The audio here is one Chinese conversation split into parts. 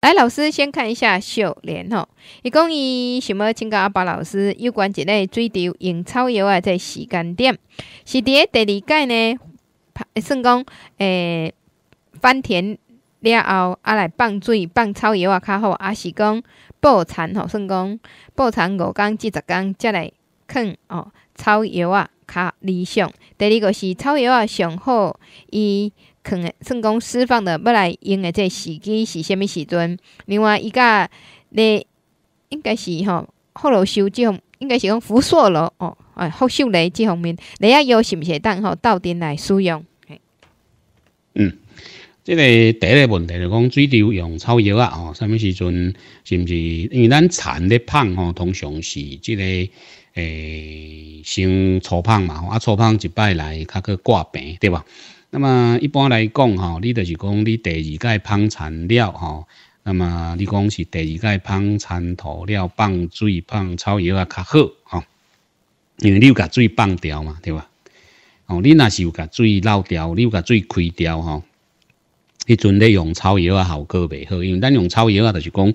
来，老师先看一下秀莲吼，伊讲伊想要请教阿宝老师有关一个水疗用草油啊，在时间点是第第二届呢？算讲诶，翻田了后，啊来放水放草药啊较好，啊是讲爆田吼，算讲爆田五天至十天则来囝哦，草药啊较理想。第二个是草药啊上好伊。算讲释放的要来用的这时机是虾米时阵？另外一甲咧应该是吼，后头修这应该是讲扶疏咯哦，哎，福修雷这方面，雷要药是毋是等吼到店来使用？嗯，这个第一个问题就讲水流用草药啊，吼，虾米时阵？是不是？因为咱蚕的胖吼，通常是这个诶先粗胖嘛，啊，粗胖一摆来，较去挂病，对吧？那么一般来讲，哈，你就是讲你第二届芳残了哈，那么你讲是第二届芳残土料放水放草药也较好，哈，因为你有甲水放掉嘛，对吧？哦，你那是有甲水漏掉，你有甲水开掉，哈。迄阵咧用草药啊，效果袂好，因为咱用草药啊，就是讲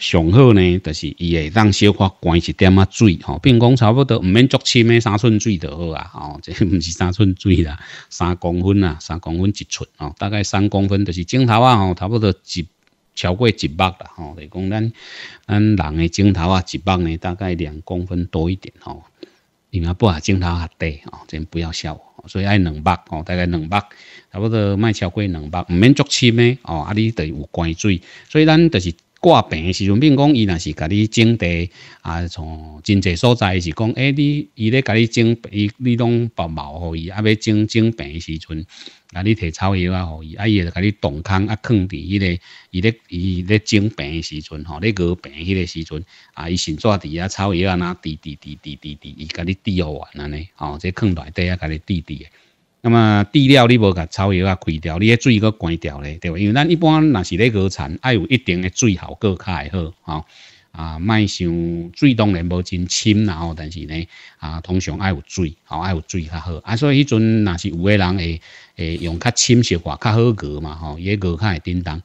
上好呢，就是伊会当少发灌一点啊水吼，并讲差不多唔免足深的三寸水就好啊吼，这毋是三寸水啦，三公分啊，三公分一寸哦，大概三公分，就是镜头啊吼，差不多一超过一目啦吼，就讲咱咱人的镜头啊一目呢，大概两公分多一点吼，另外不啊镜头啊得啊，真不要笑。所以爱两百哦，大概两百，差不多卖超过两百，唔免足次咩哦，啊你得有关水，所以咱就是。挂病的时阵，并讲伊若是甲你种地啊，从真济所在是讲，哎，你伊咧甲你种，伊你拢包苗互伊，啊，要种种病的时阵，啊，你摕草药啊，互伊，啊，伊会甲你洞空啊，藏伫迄个，伊咧伊咧种病的时阵，吼，咧割病迄个时阵，啊，伊先抓伫遐草药啊，哪滴滴滴滴滴滴，伊甲你滴完安尼，吼，这藏内底啊，甲你滴滴。那么地料你无甲草药啊开掉，你个水阁关掉咧，对吧？因为咱一般若是那个田爱有一定的水，好较会好，吼啊，卖想水当然无真深，然后但是呢啊，通常爱有水，吼爱有水较好啊，所以迄阵若是有个人会会用较深些个，较好个嘛，吼，伊个较会叮当。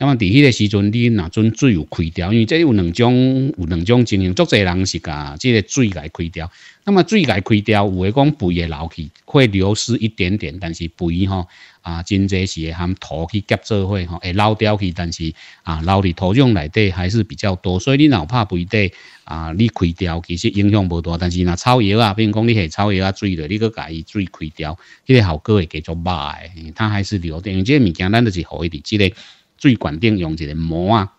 那么伫迄个时阵，你哪阵水有开掉？因为这有两种，有两种情形：，足侪人是甲即个水来开掉。那么水来开掉，有诶讲肥会流去，会流失一点点，但是肥吼啊，真侪是会含土去夹做伙吼，会流掉去，但是啊，老伫土壤内底还是比较多，所以你哪怕肥底啊，你开掉其实影响无大。但是若草药啊，比如讲你下草药啊，水落，你搁甲伊水开掉，迄个效果会继续歹，它还是留的。因为即个物件咱就是互伊伫即个。最管顶用一个膜啊！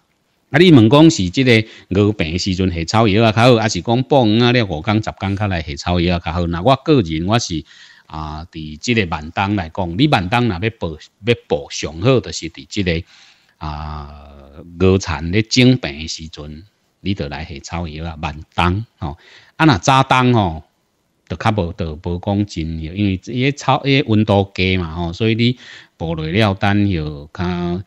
啊，你问讲是即个鹅病时阵下草药啊较好，还是讲半鱼啊？你五工十工较来下草药较好。那我个人我是啊，伫即个万冬来讲，你万冬若要补要补上好，就是伫即个啊鹅场咧整病时阵，你就来下草药啊。万冬吼。啊那早冬吼。就较无就无讲真，因为即个草，迄个温度低嘛吼，所以你落了，等药较。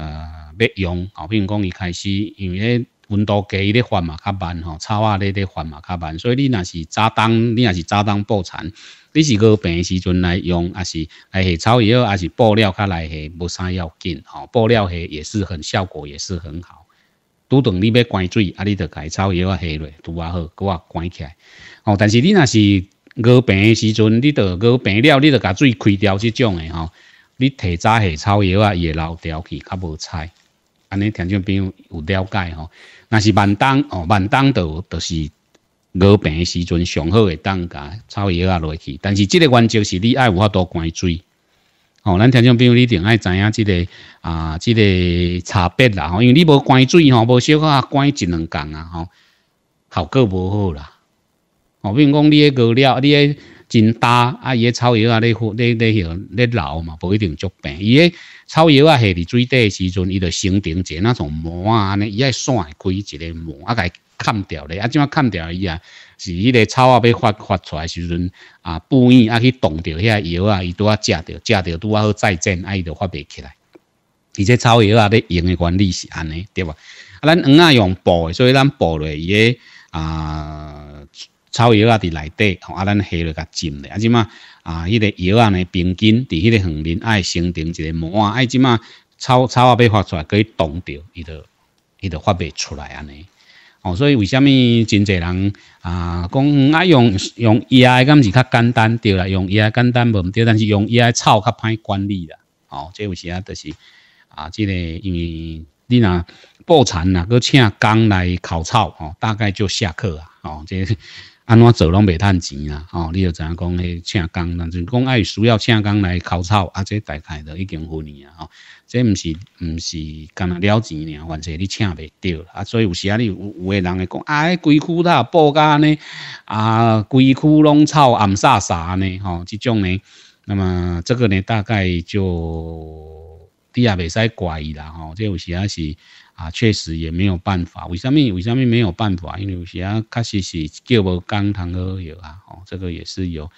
呃，要用，比如讲伊开始，因为温度低，咧换嘛较慢，吼，草啊咧咧换嘛较慢，所以你若是早冬，你若是早冬布产，你是高病诶时阵来用，还是来下草药，还是布料较来下，无啥要紧，吼，布料下也是很效果，也是很好。拄着你要关水，啊，你就改草啊下落，拄啊好，搁啊关起，来。哦，但是你若是高病诶时阵，你就高病了，你就甲水开掉，即种诶吼。你提早下草药啊，伊会老掉去，较无采。安尼听众朋友有了解吼？若是万冬哦，万冬就就是恶病时阵上好个冬甲草药啊落去。但是即个原则是你爱有法度关水。哦，咱听众朋友你定爱知影即个啊，即个差别啦。吼，因为你无关水吼，无可个关一两工啊，吼，效果无好啦。哦，比如讲你个料，你个真大啊！伊草药啊，咧咧，咧你，咧老嘛不一定足病。伊个草药啊，下伫底诶时阵，伊就形成一个那种膜啊尼，伊爱散开一个毛，啊甲伊砍掉咧。啊，怎啊砍掉伊啊？是迄个草啊要发发出来时阵啊，不衣啊去挡着遐药啊，伊拄啊食着，食着拄啊好再长，啊伊就发袂起来。伊这草药啊，咧用诶原理是安尼，对吧？啊，咱鱼啊用布，所以咱布落伊个啊。草药啊，伫内底，吼啊，咱下落甲浸咧啊，即嘛啊，迄个药啊呢，平均伫迄个横林爱生长一个膜啊，啊即嘛草草啊要发出来可以挡着，伊就伊就发袂出来安尼。哦，所以为虾物真侪人啊，讲爱用用牙，敢毋是较简单对啦，用牙简单无毋对，但是用牙草较歹管理啦。哦，即有时啊，就是啊，即个因为。你若破产呐，佮请工来烤草哦，大概就下课啊，哦，这安怎做拢袂趁钱啊，哦，你就知影讲？迄请工，就是讲爱需要请工来烤草，啊，这大概都已经分你啊，哦，这毋是毋是干了钱呢，反正你请袂到？啊，所以有时啊，你有有诶人会讲，迄规区啦，播安呢，啊，规区拢草暗煞安呢，吼，即种呢，那么这个呢，大概就。你也袂使怪伊啦，吼，这有时啊是啊，确实也没有办法。为什么？为什么没有办法？因为有时啊，确实是叫无刚通好有啊，吼，这个也是有。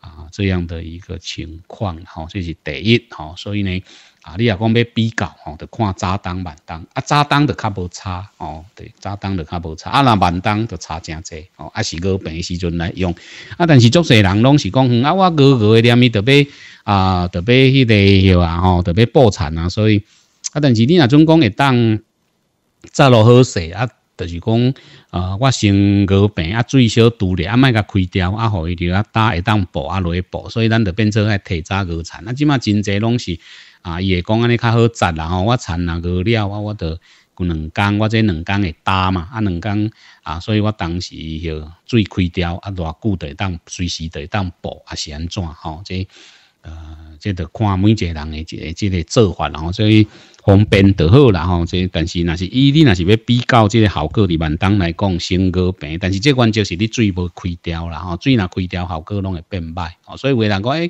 啊，这样的一个情况，吼，这是第一，吼，所以呢，啊，你也讲要比较，吼，得看扎当晚当，啊，扎当的较无差，哦，对，扎当的较无差，啊，那晚当就差真济，哦，啊是割平的时阵来用，啊，但是足侪人拢是讲，啊，我哥割的点咪得要，啊，特要迄个，对啊，吼，特要破产啊，所以，啊，但是你若总讲会当扎落好势，啊。就是讲，呃，我先个病啊，最少都咧，啊，莫甲开掉，啊，互伊就啊搭会当补啊落去补，所以咱就变做爱提早割田。啊，即马真侪拢是啊，伊会讲安尼较好扎然后我田若割了，我我就过两工，我这两工会搭嘛，啊两工啊，所以我当时许水开掉啊，偌久的会当随时的会当补，啊，是安怎吼？这呃，这得看每一个人的这这个做法然后所以。方便就好啦吼，即但是若是伊，你若是要比较即个效果伫万当来讲先果病，但是即关就是你水无开调啦吼，水若开调效果拢会变歹哦，所以为人讲哎，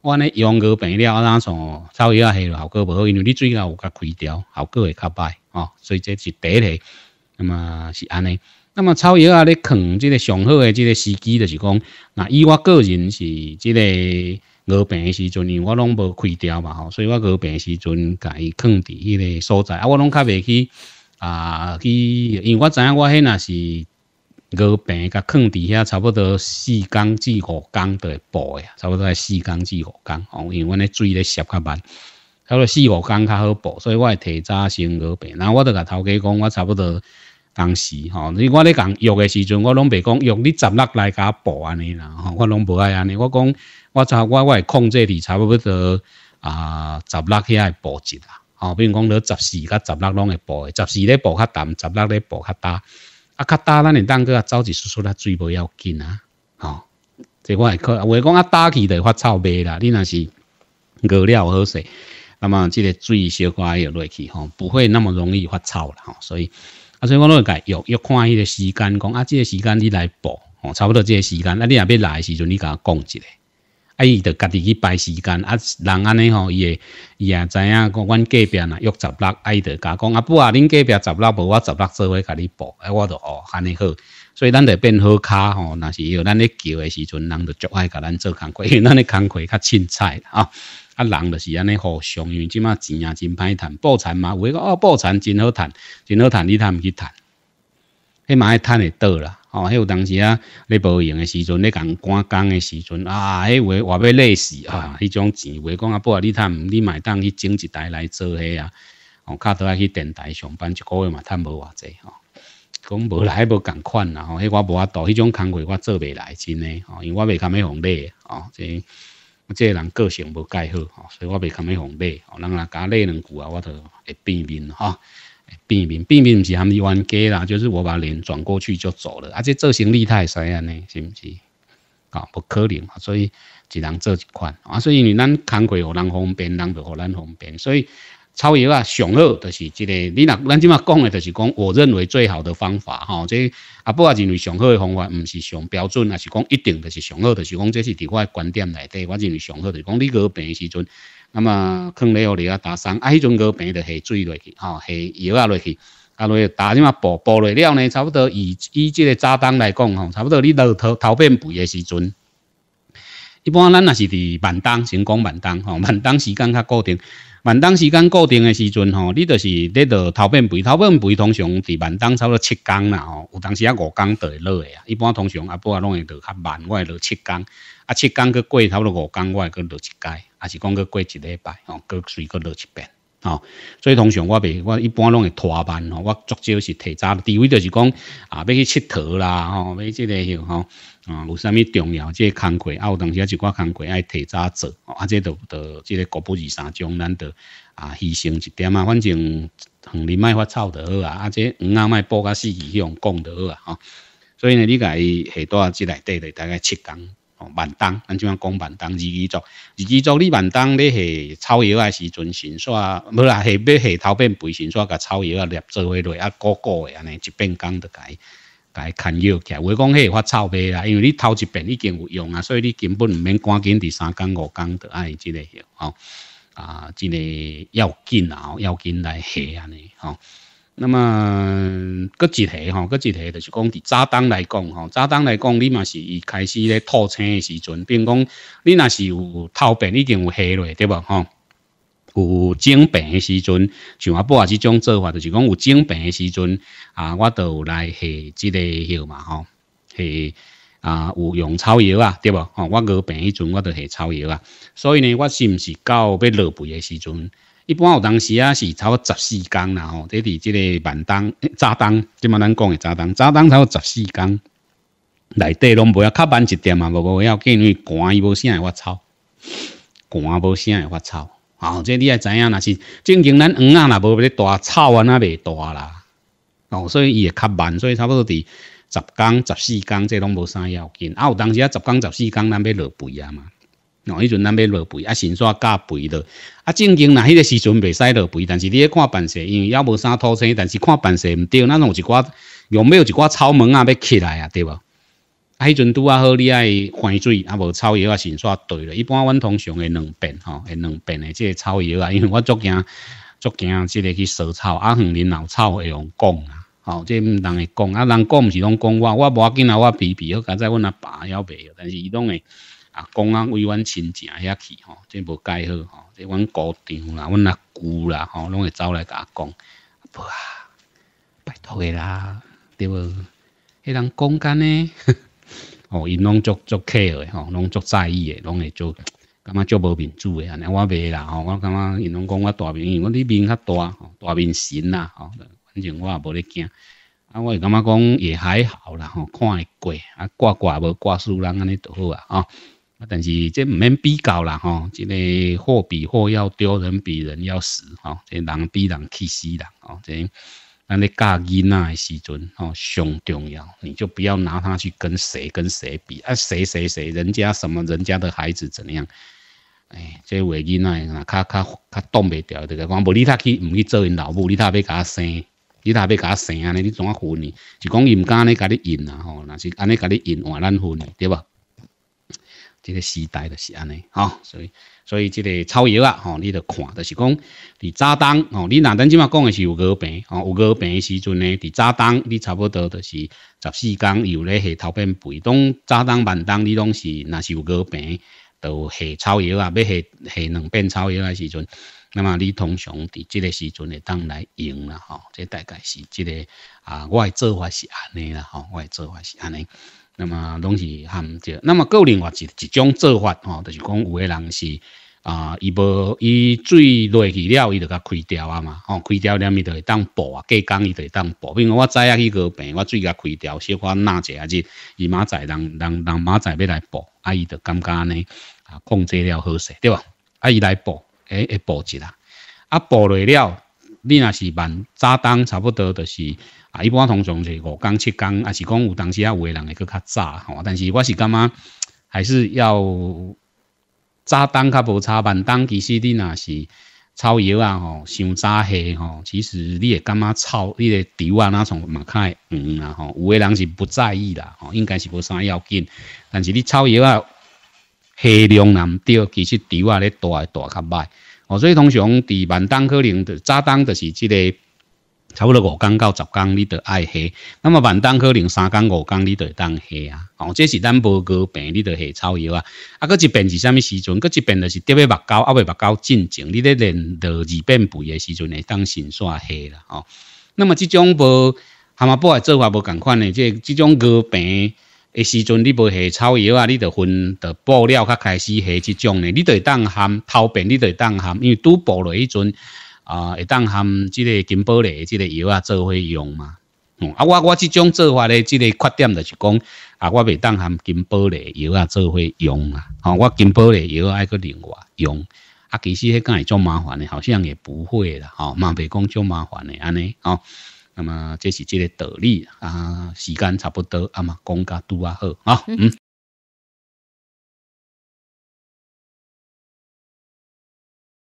我尼用果病了，那从草药啊下效果无好，因为你水若有甲开调，效果会较歹哦，所以这是第一，那么是安尼，那么草药啊你肯即个上好的即个时机就是讲，那以我个人是即个。鹅病的时阵，我拢无开掉嘛吼，所以我鹅病的时阵，甲伊放伫迄个所在啊，我拢较袂去啊去，因为我知影我迄那是鹅病，甲放伫遐差不多四工至五工都会补的，差不多四工至五工，哦，因为阮咧水咧湿较慢，差不多四五工较好补，所以我会提早生鹅病，然后我就甲头家讲，我差不多。当时吼，你我咧讲约诶时阵，我拢袂讲约你十六来甲报安尼啦，吼，我拢无爱安尼。我讲，我查我我会控制你差不多啊，十六起来补值啦，吼，比如讲你十四甲十六拢会报诶，十四咧报较淡，十六咧报较大，啊，较大咱你当个早一丝丝啦，水无要紧啊，吼，这我系可，我讲啊大起的发臭味啦，你那是鹅了好势，那么即个水小可要落去吼，不会那么容易发臭啦，吼，所以。啊，所以我会个约约看迄个时间，讲啊，即个时间你来报哦，差不多即个时间，啊，你若要来时阵，你甲我讲一下，啊，伊着家己去排时间，啊，人安尼吼，伊会，伊也知影讲，阮隔壁若约十六，啊，伊甲讲，啊，不啊，恁隔壁十六，无我十六做伙甲你报，啊，我着哦，安尼好，所以咱着变好卡吼，若是要，咱咧叫的时阵，人就足爱甲咱做工课，因为咱咧工课较凊彩啊。啊，人就是安尼互相，因为即马钱啊真歹趁，宝产嘛，有伊讲哦，宝产真好趁，真好趁，你趁毋去趁，迄嘛爱趁会倒啦。哦，迄有当时啊，你无闲诶时阵，你共赶工诶时阵啊，迄话话要累死啊，迄种钱，话讲啊，不啊，你趁毋你买当去整一台来做迄啊，哦，较倒来去电台上班，一个月嘛趁无偌济吼，讲无来无共款啦。吼，迄我无法度，迄种工课我做未来真诶哦，因为我袂堪样互累吼，即。即个人个性无改好，所以我袂堪互方吼。人若甲你两句啊，我都会变面吼，会变面。变面不是含冤家啦，就是我把脸转过去就走了。啊，即做生意太衰啊，呢，是不是？啊，不可能所以只能做一款啊。所以咱慷过互人方便，人袂互咱方便，所以。草药啊，上好就是即个。你若咱即马讲的，就是讲，我认为最好的方法即这阿波认为上好的方法，毋是上标准，啊，是讲一定就是上好，就是讲这是伫我的观点内底。我认为上好就是讲你个病的时阵，那么放咧互你啊打上啊，迄阵个病就下水落去，吼下药啊落去，啊落去打即马补补落了呢，差不多以以即个早当来讲，吼，差不多你落头头变肥的时阵，一般咱若是伫万当，先讲万当吼，万当时间较固定。万当时间固定的时阵吼，你就是你到头变肥，头变肥通常伫万当差不多七天啦吼，有当时啊五天就会落的啊，一般通常啊，不啊拢会落较慢，我会落七天，啊七天佮过差不多五天，我会佮落一天，啊是讲佮过一礼拜吼，佮随佮落一遍吼，所以通常我袂，我一般拢会拖慢吼，我足少是提早，除位就是讲啊，要去佚佗啦吼，要即个吼。啊，有啥物重要即个工课，啊，有当时啊一寡工课爱提早做，吼，啊，即都都即个国不二三种，咱都啊牺牲一点啊，反正横里卖发臭得好啊，啊，即黄啊卖补甲死去用讲得好啊，吼、所以呢，你甲伊下多即内底咧，大概七工。哦，万冬，咱即样讲万冬，二二作，二二作，你万冬你下草药啊时阵先刷，无啦，下尾下头变肥先煞甲草药啊捏做伙落，啊，个个诶安尼一变工著甲伊。家牵药起，来，话讲迄个发臭味啦，因为你头一遍已经有用啊，所以你根本唔免赶紧第三工五工的即之类吼，啊之类要紧啊，要紧来下安尼吼。那么，搁一题吼，搁一题就是讲伫早单来讲吼，早单来讲你嘛是伊开始咧吐青的时阵，并讲你那是有偷变，已经有落类，对不吼？有生病诶时阵，像阿伯啊即种做法，就是讲有生病诶时阵啊，我都来下即个药嘛吼，下啊有用草药啊，对无哦，我恶病迄阵我都下草药啊，所以呢，我是毋是到要落肥诶时阵？一般有当时啊是多十四天啦吼，这伫即个晚冬、早冬，即马咱讲诶早冬，早冬多十四天，内底拢不要较慢一点嘛，无无要因你寒伊无啥会我臭，寒无啥会我臭啊，即你也知影，那是正经咱黄啊，若无别大草啊，那袂大啦。哦，所以伊会较慢，所以差不多伫十工十四工，即拢无啥要紧。啊，有当时啊，十工十四工，咱要落肥啊嘛。喏，迄阵咱要落肥，啊，新刷加肥了。啊，正经那迄个时阵袂使落肥，但是你咧看办事，因为也无啥土青，但是看办事唔对，那有一挂用有一挂草毛啊要起来啊，对无？啊，迄阵拄啊好，你爱还水啊无草药啊，先刷对了。一般阮通常会两遍吼，会两遍诶即个草药啊，因为我足惊足惊即个去踅草，啊，横林老草会用讲啊，吼，即毋人会讲啊，人讲毋是拢讲我，我无要紧啊，我皮皮，好，敢载阮阿爸抑未但是伊拢会啊，讲啊为阮亲情遐去吼，即无介好吼，即阮姑丈啦，阮阿舅啦吼，拢会走来甲我讲，无啊，拜托个啦，对无？迄人讲干呢？哦，因拢足足客诶，吼，拢足在意诶，拢会做，感觉足无面子诶，安尼我袂啦，吼，我感觉因拢讲我大面，因为我你面较大，吼，大面神啦，吼，反正我也无咧惊。啊，我感觉讲也还好啦，吼，看会过，啊，挂挂无挂输人安尼都好啊，吼。啊，但是这唔免比较啦，吼，即个货比货要丢人，比人要死，吼，这人比人气死人，吼，这。那你嫁囡仔那时阵，哦，上重要，你就不要拿他去跟谁跟谁比啊，谁谁谁人家什么人家的孩子怎样？哎，这话囡仔，那较较较挡袂调的个，讲无你他去唔去做因老母，你他要甲生，你他要甲生安尼，你怎啊分呢？就讲伊敢安尼甲你引啊吼，若是安尼甲你引换咱分，呢，对吧？这个时代就是安尼，所以所以这个草药啊，吼，你得看，就是讲，伫早冬，吼，你那等即马讲的是有恶病，吼，有恶病的时阵呢，伫早冬，你差不多就是十四天，有咧下头变肥，当早冬、晚冬，你拢是若是有恶病，就下草药啊，要下下两遍草药的时阵，那么你通常伫这个时阵会当来用啦，吼，这大概是这个啊，我做法是安尼啦，吼，我做法是安尼。那么拢是含着，那么够另外一一种做法，吼，就是讲有个人是啊，伊无伊水落去了，伊就甲开掉啊嘛，吼，开掉了咪就当补啊，隔工伊就当补。比如我知影去个病，我水甲开掉，小可拿一下日，伊明仔人人人明仔要来补，啊，伊就感觉呢啊，控制了好势，对吧？啊，伊来补，会补一啦，啊，补落了。你若是办早冬差不多就是啊，一般通常是五工七工，还是讲有当时啊，有诶人会搁较早吼。但是我是感觉还是要早冬较无差，晚冬其实你若是草药啊吼，想早下吼，其实你会感觉超，你诶钓啊那嘛较会黄啊吼，有诶人是不在意啦，吼、应该是无啥要紧。但是你草药啊，含量难对，其实钓啊咧大诶大较歹。哦，所以通常伫晚档可能的早档就是即个差不多五工到十工，你得爱下。那么晚档可能三工、五工，你会当下啊。哦，这是咱无高病，你得下草药啊。啊，搁一边是啥物时阵？搁一边就是滴下目膏、啊，未目膏、进前，你咧练肚二变肥的时阵，会当先刷下啦。哦，那么这种无波，他们波做法无同款呢？即这种高病。诶时阵，你无下草药啊，你着分着布料较开始下即种呢，你着会当含头遍，你着会当含，因为都布落迄阵啊，会当含即个金箔嘞，即个药啊做花用嘛。啊，我我即种做法咧，即个缺点就是讲啊，我未当含金箔嘞，药啊做花用啊。啊，我金箔嘞药爱搁另外用，啊，其实迄个会足麻烦诶，好像也不会啦。吼，嘛别讲足麻烦诶，安尼啊。那么这是这个道理啊，时间差不多啊嘛，讲家都啊好啊，嗯。